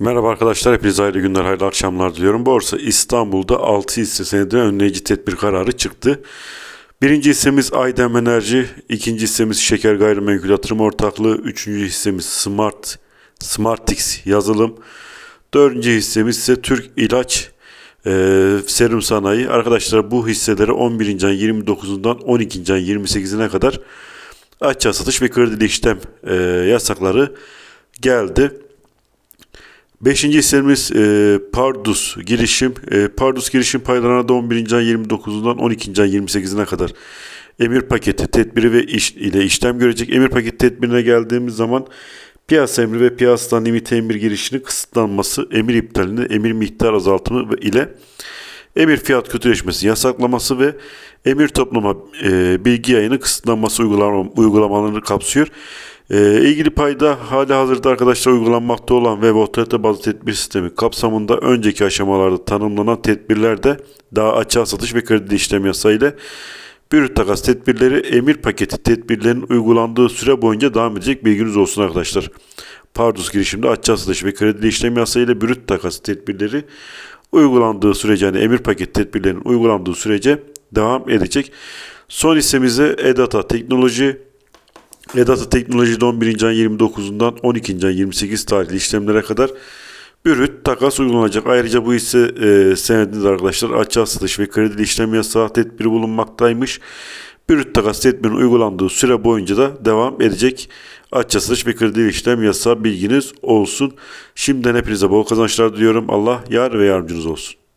Merhaba arkadaşlar, hepinize hayırlı günler, hayırlı akşamlar diliyorum. Borsa İstanbul'da 6 hisse senedine önleyici bir kararı çıktı. Birinci hissemiz Aydem Enerji, ikinci hissemiz Şeker Gayrimenkul Yatırım Ortaklığı, üçüncü hissemiz Smart, Smartix yazılım, dördüncü hissemiz ise Türk İlaç e, Serum Sanayi. Arkadaşlar bu hisseleri 11. ay 29'undan 12. ay 28'ine kadar açığa satış ve kredi işlem e, yasakları geldi. Beşinci isimimiz e, Pardus girişim. E, Pardus girişim paylarına da 11. ay 29'undan 12. ay 28'ine kadar emir paketi tedbiri ve iş, ile işlem görecek. Emir paketi tedbirine geldiğimiz zaman piyasa emri ve piyasadan limit emir girişinin kısıtlanması, emir iptalini, emir miktar azaltımı ile emir fiyat kötüleşmesi yasaklaması ve emir toplama e, bilgi yayını kısıtlanması uygulama, uygulamalarını kapsıyor. E, ee, ilgili payda hali hazırda arkadaşlar uygulanmakta olan web otorite bazı tedbir sistemi kapsamında önceki aşamalarda tanımlanan tedbirlerde daha açığa satış ve kredi işlem yasayla Bürüt takas tedbirleri emir paketi tedbirlerinin uygulandığı süre boyunca devam edecek bilginiz olsun arkadaşlar. Pardus girişimde açığa satış ve kredi işlem yasayla bürüt takas tedbirleri uygulandığı sürece yani emir paket tedbirlerinin uygulandığı sürece devam edecek. Son hissemize EDATA teknoloji Edata teknolojide 11. ay 29'undan 12. ay 28 tarihli işlemlere kadar bürüt takas uygulanacak. Ayrıca bu hisse e, senedinde arkadaşlar açığa satış ve kredi işlem yasağı tedbiri bulunmaktaymış. Bürüt takas tedbirinin uygulandığı süre boyunca da devam edecek. Açığa satış ve kredi işlem yasağı bilginiz olsun. Şimdiden hepinize bol kazançlar diliyorum. Allah yar ve yardımcınız olsun.